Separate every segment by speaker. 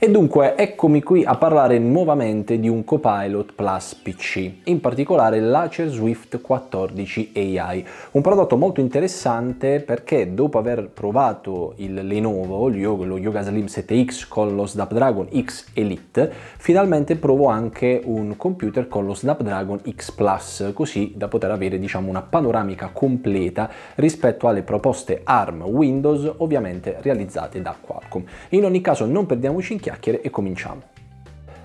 Speaker 1: E dunque eccomi qui a parlare nuovamente di un Copilot Plus PC, in particolare l'Acer Swift 14 AI, un prodotto molto interessante perché dopo aver provato il Lenovo, lo Yoga Slim 7X con lo Snapdragon X Elite, finalmente provo anche un computer con lo Snapdragon X Plus, così da poter avere diciamo una panoramica completa rispetto alle proposte ARM Windows ovviamente realizzate da Qualcomm. In ogni caso non perdiamoci in chiave chiacchiere e cominciamo.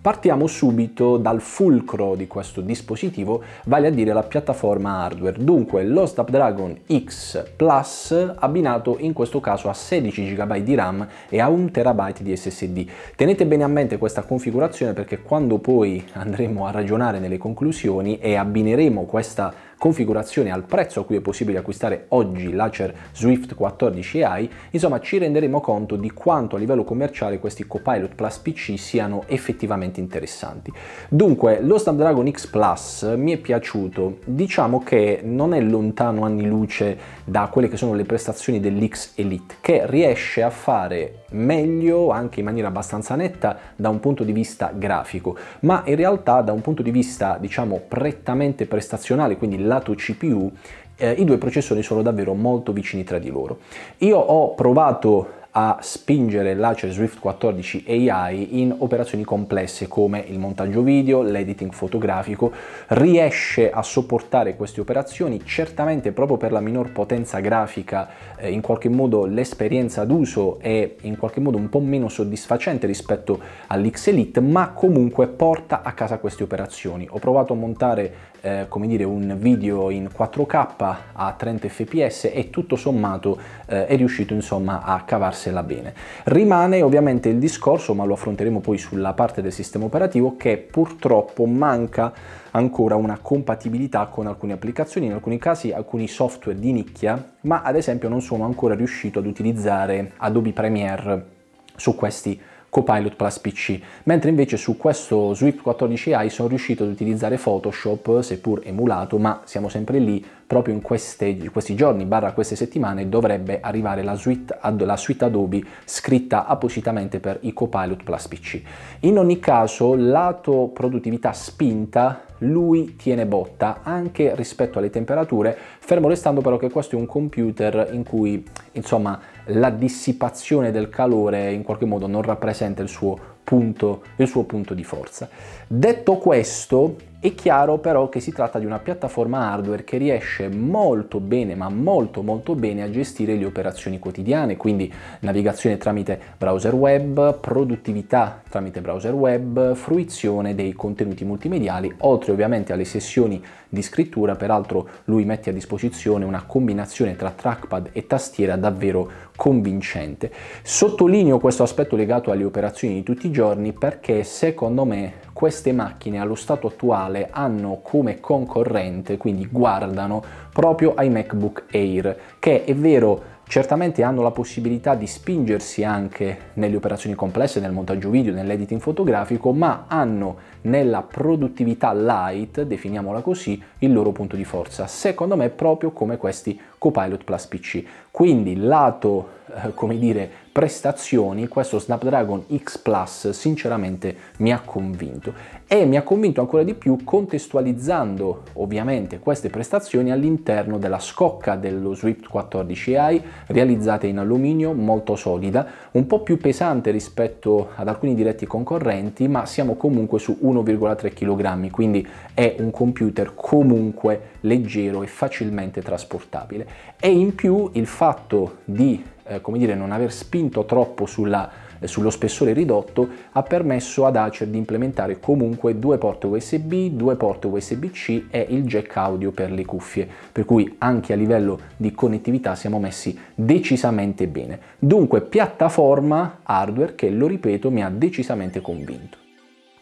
Speaker 1: Partiamo subito dal fulcro di questo dispositivo, vale a dire la piattaforma hardware, dunque lo Snapdragon X Plus abbinato in questo caso a 16 GB di RAM e a 1 TB di SSD. Tenete bene a mente questa configurazione perché quando poi andremo a ragionare nelle conclusioni e abbineremo questa configurazione al prezzo a cui è possibile acquistare oggi l'Acer Swift 14 AI, insomma ci renderemo conto di quanto a livello commerciale questi Copilot Plus PC siano effettivamente interessanti. Dunque, lo Snapdragon X Plus mi è piaciuto, diciamo che non è lontano anni luce da quelle che sono le prestazioni dell'X Elite, che riesce a fare meglio anche in maniera abbastanza netta da un punto di vista grafico, ma in realtà da un punto di vista diciamo prettamente prestazionale, quindi la lato CPU eh, i due processori sono davvero molto vicini tra di loro. Io ho provato a spingere l'Acer Swift 14 AI in operazioni complesse come il montaggio video, l'editing fotografico, riesce a sopportare queste operazioni certamente proprio per la minor potenza grafica, eh, in qualche modo l'esperienza d'uso è in qualche modo un po' meno soddisfacente rispetto all'X Elite, ma comunque porta a casa queste operazioni. Ho provato a montare eh, come dire un video in 4K a 30 fps e tutto sommato eh, è riuscito insomma a cavarsi giocarsela bene. Rimane ovviamente il discorso, ma lo affronteremo poi sulla parte del sistema operativo, che purtroppo manca ancora una compatibilità con alcune applicazioni, in alcuni casi alcuni software di nicchia, ma ad esempio non sono ancora riuscito ad utilizzare Adobe Premiere su questi Copilot Plus PC, mentre invece su questo Swift 14i sono riuscito ad utilizzare Photoshop, seppur emulato, ma siamo sempre lì, proprio in queste, questi giorni, barra queste settimane, dovrebbe arrivare la suite, la suite Adobe scritta appositamente per i Copilot Plus PC. In ogni caso, lato produttività spinta, lui tiene botta anche rispetto alle temperature, fermo restando però che questo è un computer in cui, insomma, la dissipazione del calore in qualche modo non rappresenta il suo punto, il suo punto di forza. Detto questo, è chiaro però che si tratta di una piattaforma hardware che riesce molto bene, ma molto molto bene a gestire le operazioni quotidiane, quindi navigazione tramite browser web, produttività tramite browser web, fruizione dei contenuti multimediali, oltre ovviamente alle sessioni di scrittura, peraltro lui mette a disposizione una combinazione tra trackpad e tastiera davvero convincente. Sottolineo questo aspetto legato alle operazioni di tutti i giorni perché secondo me queste macchine allo stato attuale hanno come concorrente, quindi guardano proprio ai MacBook Air, che è vero certamente hanno la possibilità di spingersi anche nelle operazioni complesse, nel montaggio video, nell'editing fotografico, ma hanno nella produttività light, definiamola così, il loro punto di forza. Secondo me proprio come questi Copilot Plus PC. Quindi lato eh, come dire, prestazioni, questo Snapdragon X Plus sinceramente mi ha convinto e mi ha convinto ancora di più contestualizzando ovviamente queste prestazioni all'interno della scocca dello Swift 14i realizzata in alluminio molto solida, un po' più pesante rispetto ad alcuni diretti concorrenti, ma siamo comunque su 1,3 kg, quindi è un computer comunque leggero e facilmente trasportabile. E in più il fatto di eh, come dire, non aver spinto troppo sulla, eh, sullo spessore ridotto, ha permesso ad Acer di implementare comunque due porte USB, due porte USB-C e il jack audio per le cuffie, per cui anche a livello di connettività siamo messi decisamente bene. Dunque piattaforma hardware che, lo ripeto, mi ha decisamente convinto.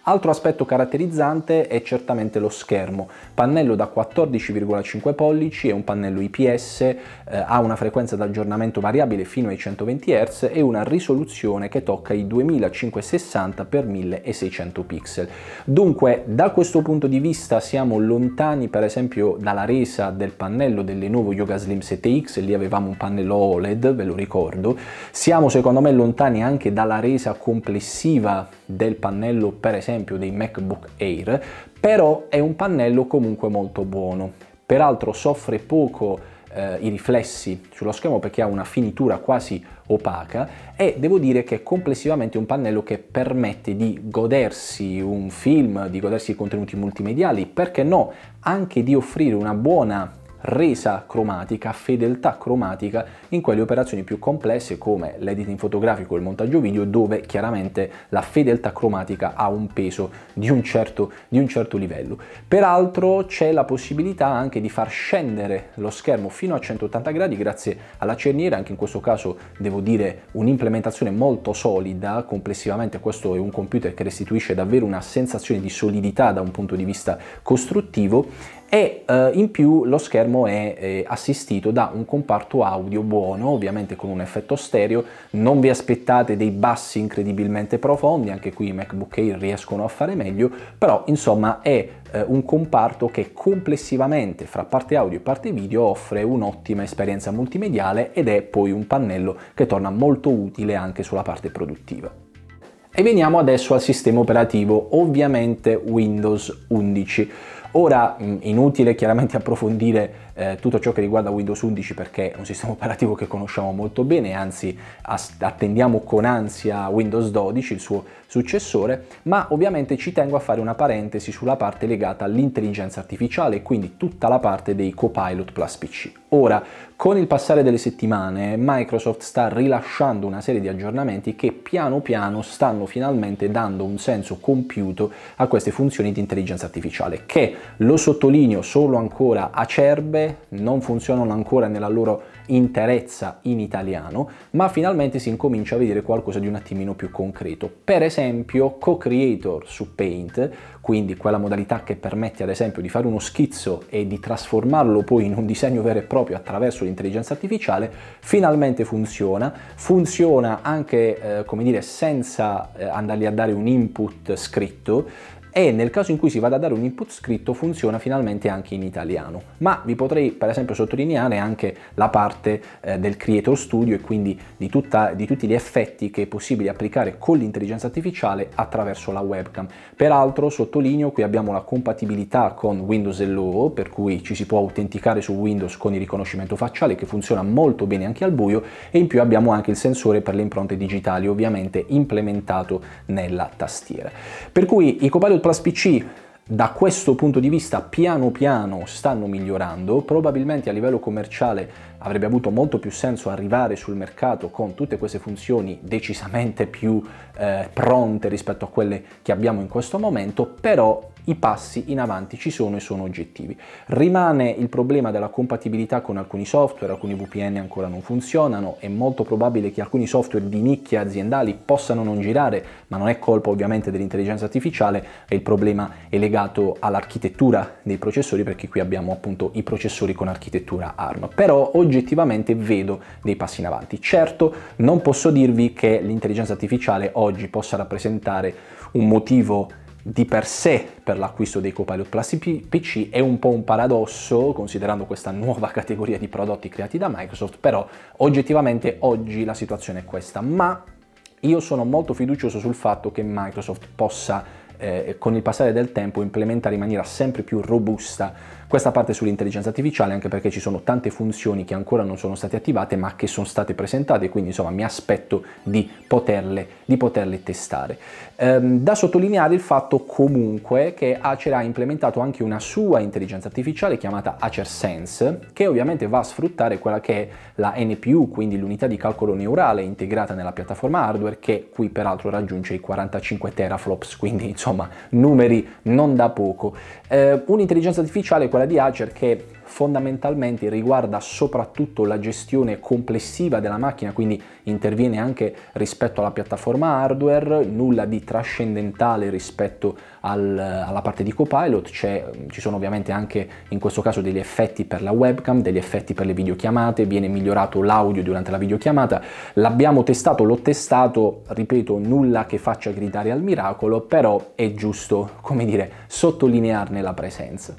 Speaker 1: Altro aspetto caratterizzante è certamente lo schermo, pannello da 14,5 pollici e un pannello IPS, eh, ha una frequenza d'aggiornamento variabile fino ai 120 Hz e una risoluzione che tocca i 2560x1600 pixel. Dunque da questo punto di vista siamo lontani per esempio dalla resa del pannello delle nuove Yoga Slim 7X, lì avevamo un pannello OLED, ve lo ricordo, siamo secondo me lontani anche dalla resa complessiva del pannello per esempio esempio dei MacBook Air, però è un pannello comunque molto buono. Peraltro soffre poco eh, i riflessi sullo schermo perché ha una finitura quasi opaca e devo dire che è complessivamente un pannello che permette di godersi un film, di godersi i contenuti multimediali, perché no, anche di offrire una buona resa cromatica, fedeltà cromatica in quelle operazioni più complesse come l'editing fotografico e il montaggio video dove chiaramente la fedeltà cromatica ha un peso di un certo, di un certo livello. Peraltro c'è la possibilità anche di far scendere lo schermo fino a 180 gradi grazie alla cerniera, anche in questo caso devo dire un'implementazione molto solida, complessivamente questo è un computer che restituisce davvero una sensazione di solidità da un punto di vista costruttivo e eh, in più lo schermo è eh, assistito da un comparto audio buono, ovviamente con un effetto stereo, non vi aspettate dei bassi incredibilmente profondi, anche qui i MacBook Air riescono a fare meglio, però insomma è eh, un comparto che complessivamente fra parte audio e parte video offre un'ottima esperienza multimediale ed è poi un pannello che torna molto utile anche sulla parte produttiva. E veniamo adesso al sistema operativo, ovviamente Windows 11. Ora, inutile chiaramente approfondire eh, tutto ciò che riguarda Windows 11 perché è un sistema operativo che conosciamo molto bene, anzi attendiamo con ansia Windows 12, il suo successore, ma ovviamente ci tengo a fare una parentesi sulla parte legata all'intelligenza artificiale e quindi tutta la parte dei Copilot Plus PC. Ora, con il passare delle settimane, Microsoft sta rilasciando una serie di aggiornamenti che piano piano stanno finalmente dando un senso compiuto a queste funzioni di intelligenza artificiale, che, lo sottolineo, sono ancora acerbe parole non funzionano ancora nella loro interezza in italiano, ma finalmente si incomincia a vedere qualcosa di un attimino più concreto. Per esempio co-creator su Paint, quindi quella modalità che permette ad esempio di fare uno schizzo e di trasformarlo poi in un disegno vero e proprio attraverso l'intelligenza artificiale, finalmente funziona, funziona anche eh, come dire senza eh, andargli a dare un input scritto, e nel caso in cui si vada a dare un input scritto funziona finalmente anche in italiano. Ma vi potrei per esempio sottolineare anche la parte eh, del Creator Studio e quindi di, tutta, di tutti gli effetti che è possibile applicare con l'intelligenza artificiale attraverso la webcam. Peraltro sottolineo qui abbiamo la compatibilità con Windows LO per cui ci si può autenticare su Windows con il riconoscimento facciale che funziona molto bene anche al buio e in più abbiamo anche il sensore per le impronte digitali ovviamente implementato nella tastiera. Per cui i Copilot OnePlus PC da questo punto di vista piano piano stanno migliorando, probabilmente a livello commerciale avrebbe avuto molto più senso arrivare sul mercato con tutte queste funzioni decisamente più eh, pronte rispetto a quelle che abbiamo in questo momento, però i passi in avanti ci sono e sono oggettivi. Rimane il problema della compatibilità con alcuni software, alcuni VPN ancora non funzionano, è molto probabile che alcuni software di nicchia aziendali possano non girare, ma non è colpa ovviamente dell'intelligenza artificiale, il problema è legato all'architettura dei processori perché qui abbiamo appunto i processori con architettura ARM. Però oggettivamente vedo dei passi in avanti. Certo, non posso dirvi che l'intelligenza artificiale oggi possa rappresentare un motivo di per sé per l'acquisto dei Copilot Plus PC è un po' un paradosso considerando questa nuova categoria di prodotti creati da Microsoft, però oggettivamente oggi la situazione è questa, ma io sono molto fiducioso sul fatto che Microsoft possa eh, con il passare del tempo implementare in maniera sempre più robusta questa parte sull'intelligenza artificiale anche perché ci sono tante funzioni che ancora non sono state attivate ma che sono state presentate quindi insomma mi aspetto di poterle, di poterle testare. Ehm, da sottolineare il fatto comunque che Acer ha implementato anche una sua intelligenza artificiale chiamata Acer Sense che ovviamente va a sfruttare quella che è la NPU quindi l'unità di calcolo neurale integrata nella piattaforma hardware che qui peraltro raggiunge i 45 teraflops quindi insomma insomma numeri non da poco. Eh, un'intelligenza artificiale, quella di Acer, che fondamentalmente riguarda soprattutto la gestione complessiva della macchina, quindi interviene anche rispetto alla piattaforma hardware, nulla di trascendentale rispetto a al, alla parte di copilot, ci sono ovviamente anche in questo caso degli effetti per la webcam, degli effetti per le videochiamate, viene migliorato l'audio durante la videochiamata, l'abbiamo testato, l'ho testato, ripeto, nulla che faccia gridare al miracolo, però è giusto, come dire, sottolinearne la presenza.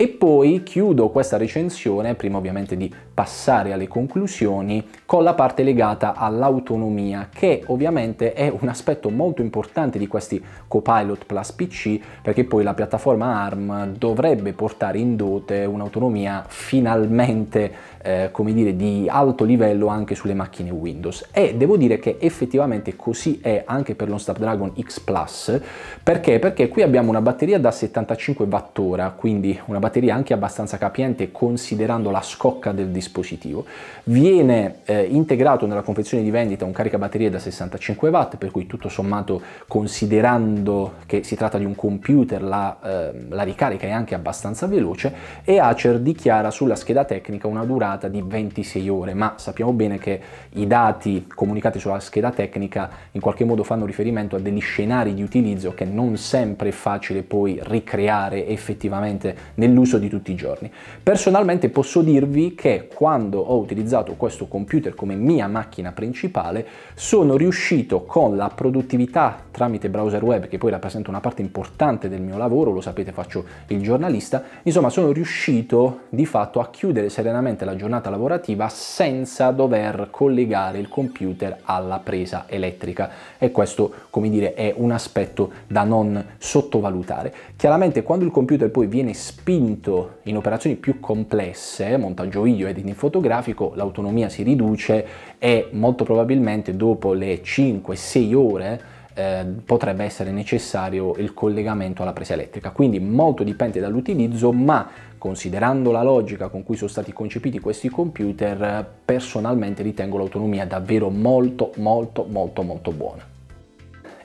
Speaker 1: E poi chiudo questa recensione, prima ovviamente di passare alle conclusioni con la parte legata all'autonomia che ovviamente è un aspetto molto importante di questi Copilot Plus PC perché poi la piattaforma ARM dovrebbe portare in dote un'autonomia finalmente eh, come dire di alto livello anche sulle macchine Windows e devo dire che effettivamente così è anche per lo Snapdragon X Plus perché? perché qui abbiamo una batteria da 75 Wh, quindi una batteria anche abbastanza capiente considerando la scocca del dispositivo dispositivo. Viene eh, integrato nella confezione di vendita un caricabatterie da 65 watt, per cui tutto sommato considerando che si tratta di un computer la, eh, la ricarica è anche abbastanza veloce e Acer dichiara sulla scheda tecnica una durata di 26 ore, ma sappiamo bene che i dati comunicati sulla scheda tecnica in qualche modo fanno riferimento a degli scenari di utilizzo che non sempre è facile poi ricreare effettivamente nell'uso di tutti i giorni. Personalmente posso dirvi che quando ho utilizzato questo computer come mia macchina principale, sono riuscito con la produttività tramite browser web, che poi rappresenta una parte importante del mio lavoro, lo sapete faccio il giornalista, insomma sono riuscito di fatto a chiudere serenamente la giornata lavorativa senza dover collegare il computer alla presa elettrica e questo come dire è un aspetto da non sottovalutare. Chiaramente quando il computer poi viene spinto in operazioni più complesse, montaggio video, ed editing fotografico l'autonomia si riduce e molto probabilmente dopo le 5-6 ore eh, potrebbe essere necessario il collegamento alla presa elettrica quindi molto dipende dall'utilizzo ma considerando la logica con cui sono stati concepiti questi computer personalmente ritengo l'autonomia davvero molto molto molto molto buona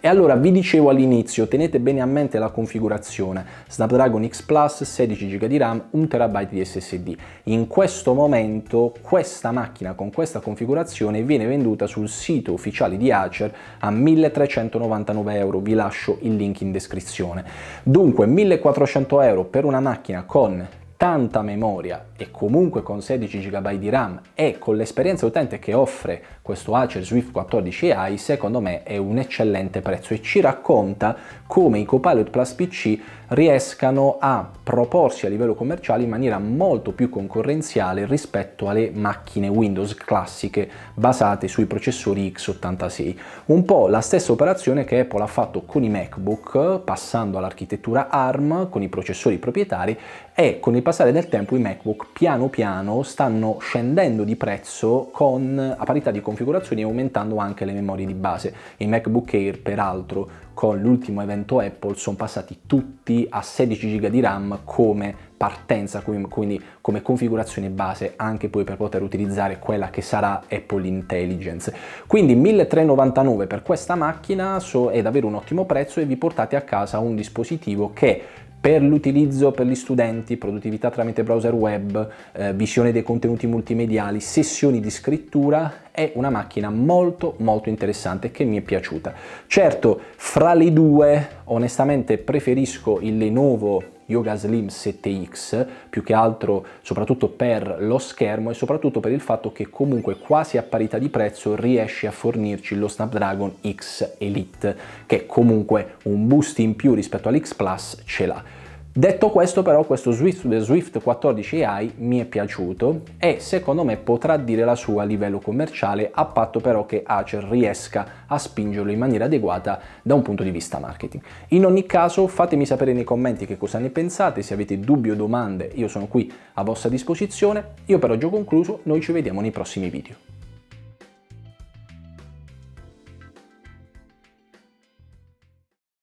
Speaker 1: e allora vi dicevo all'inizio, tenete bene a mente la configurazione Snapdragon X Plus, 16 GB di RAM, 1 TB di SSD. In questo momento questa macchina con questa configurazione viene venduta sul sito ufficiale di Acer a 1399 euro, vi lascio il link in descrizione. Dunque 1400 euro per una macchina con tanta memoria e comunque con 16 GB di RAM e con l'esperienza utente che offre questo Acer Swift 14 AI, secondo me è un eccellente prezzo e ci racconta come i Copilot Plus PC riescano a proporsi a livello commerciale in maniera molto più concorrenziale rispetto alle macchine Windows classiche basate sui processori x86. Un po' la stessa operazione che Apple ha fatto con i MacBook, passando all'architettura ARM, con i processori proprietari e con il passare del tempo i MacBook piano piano stanno scendendo di prezzo con, a parità di configurazioni e aumentando anche le memorie di base. I MacBook Air peraltro con l'ultimo evento Apple sono passati tutti a 16 GB di RAM come partenza, quindi come configurazione base, anche poi per poter utilizzare quella che sarà Apple Intelligence. Quindi 1399 per questa macchina so, è davvero un ottimo prezzo e vi portate a casa un dispositivo che per l'utilizzo per gli studenti, produttività tramite browser web, eh, visione dei contenuti multimediali, sessioni di scrittura, è una macchina molto molto interessante che mi è piaciuta. Certo, fra le due onestamente preferisco il Lenovo Yoga Slim 7X, più che altro soprattutto per lo schermo e soprattutto per il fatto che comunque quasi a parità di prezzo riesce a fornirci lo Snapdragon X Elite, che comunque un boost in più rispetto all'X Plus ce l'ha. Detto questo però questo Swift, Swift 14 AI mi è piaciuto e secondo me potrà dire la sua a livello commerciale a patto però che Acer riesca a spingerlo in maniera adeguata da un punto di vista marketing. In ogni caso fatemi sapere nei commenti che cosa ne pensate, se avete dubbi o domande io sono qui a vostra disposizione, io per oggi ho concluso, noi ci vediamo nei prossimi video.